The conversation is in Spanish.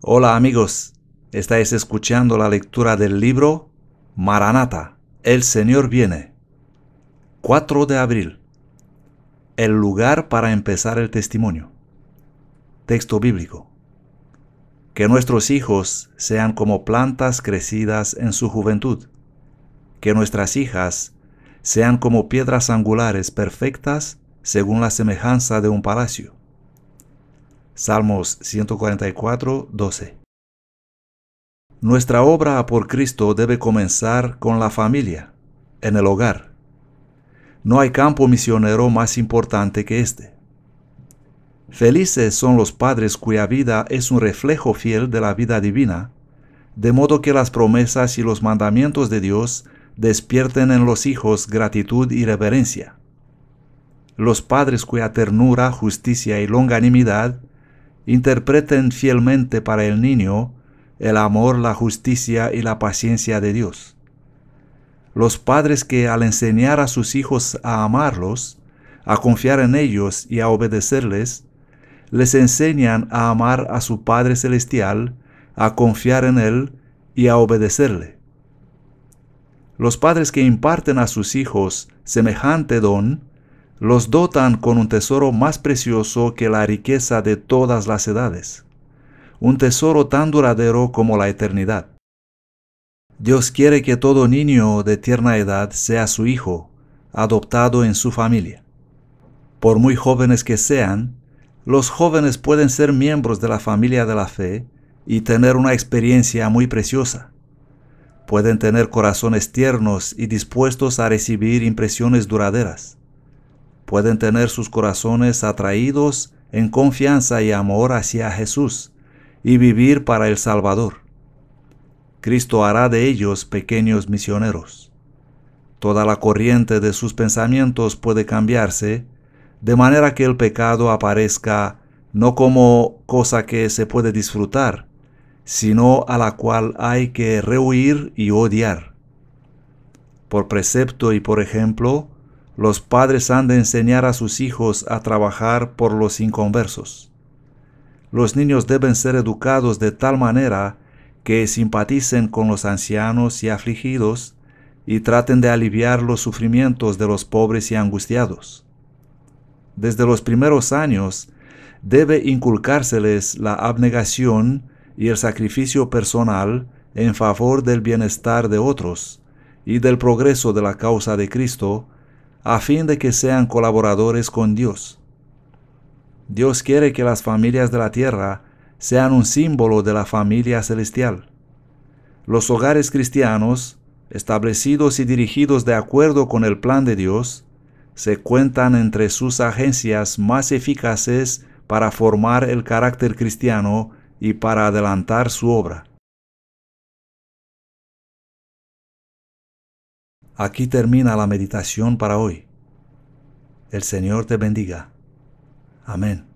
Hola amigos, estáis escuchando la lectura del libro Maranata, El Señor viene. 4 de abril. El lugar para empezar el testimonio. Texto bíblico. Que nuestros hijos sean como plantas crecidas en su juventud. Que nuestras hijas sean como piedras angulares perfectas según la semejanza de un palacio Salmos 144, 12. Nuestra obra por Cristo debe comenzar con la familia, en el hogar. No hay campo misionero más importante que este. Felices son los padres cuya vida es un reflejo fiel de la vida divina, de modo que las promesas y los mandamientos de Dios despierten en los hijos gratitud y reverencia. Los padres cuya ternura, justicia y longanimidad interpreten fielmente para el niño el amor, la justicia y la paciencia de Dios. Los padres que al enseñar a sus hijos a amarlos, a confiar en ellos y a obedecerles, les enseñan a amar a su Padre Celestial, a confiar en Él y a obedecerle. Los padres que imparten a sus hijos semejante don los dotan con un tesoro más precioso que la riqueza de todas las edades, un tesoro tan duradero como la eternidad. Dios quiere que todo niño de tierna edad sea su hijo, adoptado en su familia. Por muy jóvenes que sean, los jóvenes pueden ser miembros de la familia de la fe y tener una experiencia muy preciosa. Pueden tener corazones tiernos y dispuestos a recibir impresiones duraderas pueden tener sus corazones atraídos en confianza y amor hacia Jesús y vivir para el Salvador. Cristo hará de ellos pequeños misioneros. Toda la corriente de sus pensamientos puede cambiarse, de manera que el pecado aparezca no como cosa que se puede disfrutar, sino a la cual hay que rehuir y odiar. Por precepto y por ejemplo, los padres han de enseñar a sus hijos a trabajar por los inconversos. Los niños deben ser educados de tal manera que simpaticen con los ancianos y afligidos y traten de aliviar los sufrimientos de los pobres y angustiados. Desde los primeros años debe inculcárseles la abnegación y el sacrificio personal en favor del bienestar de otros y del progreso de la causa de Cristo, a fin de que sean colaboradores con Dios. Dios quiere que las familias de la tierra sean un símbolo de la familia celestial. Los hogares cristianos, establecidos y dirigidos de acuerdo con el plan de Dios, se cuentan entre sus agencias más eficaces para formar el carácter cristiano y para adelantar su obra. Aquí termina la meditación para hoy. El Señor te bendiga. Amén.